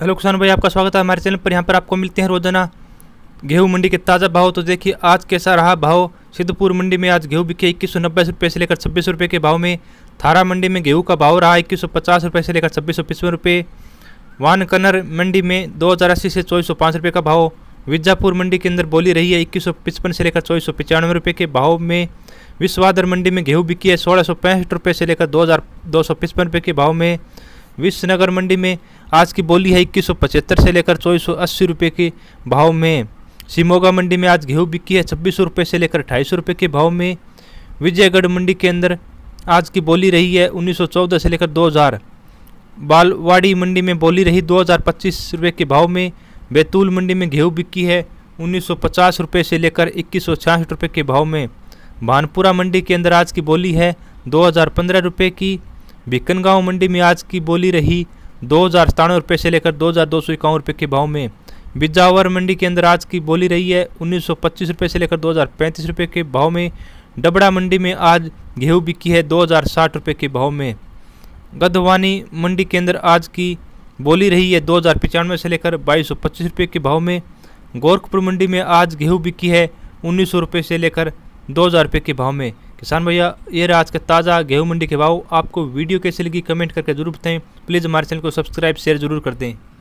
hello किसान भाई आपका स्वागत है हमारे चैनल पर यहाँ पर आपको मिलते हैं रोजाना गेहूं मंडी के ताज़ा भाव तो देखिए आज कैसा रहा भाव सिद्धपुर मंडी में आज गेहूं बिके इक्कीस सौ नब्बे रुपये से लेकर छब्बीस रुपये के भाव में थारा मंडी में गेहूं का भाव रहा इक्कीस सौ पचास रुपये से लेकर छब्बीस सौ पचपन रुपये वानकनर मंडी में दो हज़ार अस्सी से चौबीस सौ पाँच रुपये का भाव विजापुर मंडी के अंदर बोली रही है इक्कीस सौ पचपन से लेकर चौबीस सौ पचानवे रुपये के भाव में विश्वाधर मंडी में गेहूँ बिकी है सोलह सौ पैंसठ रुपये से लेकर दो हज़ार दो सौ पचपन रुपये के भाव में विश्वनगर मंडी में आज की बोली है इक्कीस से लेकर चौबीस सौ के भाव में सिमोगा मंडी में आज गेहूँ बिकी है छब्बीस रुपये से लेकर अठाईस रुपये के भाव में विजयगढ़ मंडी के अंदर आज की बोली रही है 1914 से लेकर 2000 बालवाड़ी मंडी में बोली रही 2025 रुपए के भाव में बैतूल मंडी में गेहूँ बिकी है 1950 रुपए से लेकर इक्कीस रुपए के भाव में भानपुरा मंडी के अंदर आज की बोली है दो हज़ार की बिकनगांव मंडी में आज की बोली रही दो हज़ार सतानवे रुपये से लेकर दो हज़ार दो सौ इक्यावन रुपये के भाव में बिजावर मंडी के अंदर आज की बोली रही है उन्नीस सौ पच्चीस रुपये से लेकर दो हज़ार पैंतीस रुपये के भाव में डबड़ा मंडी में आज गेहूँ बिकी है दो हज़ार साठ रुपये के भाव में गधवानी मंडी के अंदर आज की बोली रही है दो हज़ार पचानवे से लेकर बाईस सौ पच्चीस रुपये के भाव में गोरखपुर मंडी में आज गेहूँ बिकी है उन्नीस सौ रुपये से लेकर दो हज़ार रुपये के भाव में किसान भैया ये रहा आज का ताज़ा गेहूं मंडी के भाव आपको वीडियो कैसी लगी कमेंट करके जरूर बताएं प्लीज़ हमारे चैनल को सब्सक्राइब शेयर जरूर कर दें